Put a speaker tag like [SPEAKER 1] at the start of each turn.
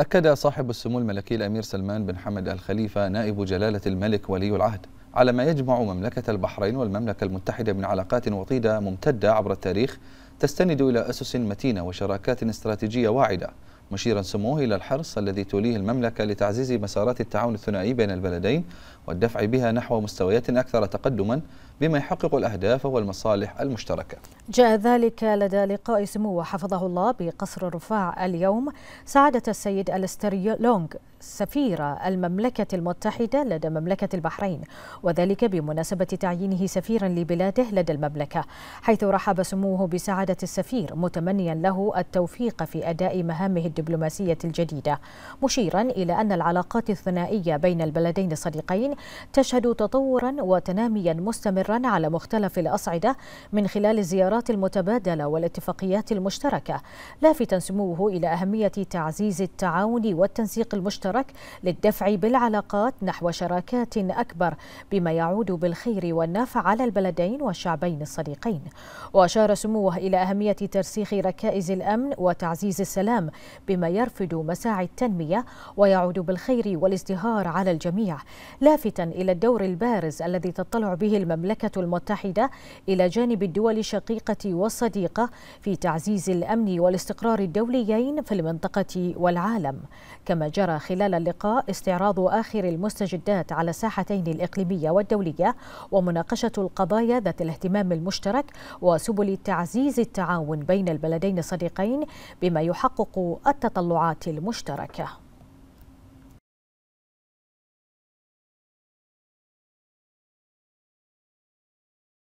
[SPEAKER 1] أكد صاحب السمو الملكي الأمير سلمان بن حمد الخليفة
[SPEAKER 2] نائب جلالة الملك ولي العهد على ما يجمع مملكة البحرين والمملكة المتحدة من علاقات وطيدة ممتدة عبر التاريخ تستند إلى أسس متينة وشراكات استراتيجية واعدة مشيرا سموه إلى الحرص الذي توليه المملكة لتعزيز مسارات التعاون الثنائي بين البلدين والدفع بها نحو مستويات أكثر تقدما بما يحقق الأهداف والمصالح المشتركة
[SPEAKER 1] جاء ذلك لدى لقاء سمو حفظه الله بقصر الرفاع اليوم سعادة السيد ألستر لونغ سفير المملكة المتحدة لدى مملكة البحرين وذلك بمناسبة تعيينه سفيرا لبلاده لدى المملكة حيث رحب سموه بسعادة السفير متمنيا له التوفيق في أداء مهامه الدبلوماسية الجديدة مشيرا إلى أن العلاقات الثنائية بين البلدين الصديقين تشهد تطورا وتناميا مستمرا مستمرا على مختلف الأصعدة من خلال الزيارات المتبادلة والاتفاقيات المشتركة لافتا سموه إلى أهمية تعزيز التعاون والتنسيق المشترك للدفع بالعلاقات نحو شراكات أكبر بما يعود بالخير والنفع على البلدين والشعبين الصديقين وأشار سموه إلى أهمية ترسيخ ركائز الأمن وتعزيز السلام بما يرفد مساعي التنمية ويعود بالخير والازدهار على الجميع لافتا إلى الدور البارز الذي تطلع به المملكة المملكة المتحدة إلى جانب الدول الشقيقة والصديقة في تعزيز الأمن والاستقرار الدوليين في المنطقة والعالم كما جرى خلال اللقاء استعراض آخر المستجدات على الساحتين الإقليمية والدولية ومناقشة القضايا ذات الاهتمام المشترك وسبل تعزيز التعاون بين البلدين الصديقين بما يحقق التطلعات المشتركه